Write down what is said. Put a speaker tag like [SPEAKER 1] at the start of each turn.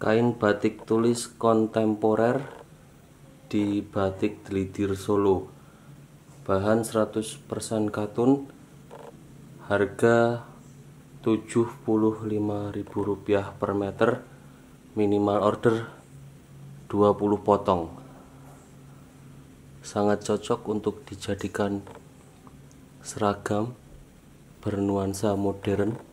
[SPEAKER 1] Kain batik tulis kontemporer di batik Delidir Solo. Bahan 100% katun. Harga Rp75.000 per meter. Minimal order 20 potong. Sangat cocok untuk dijadikan seragam bernuansa modern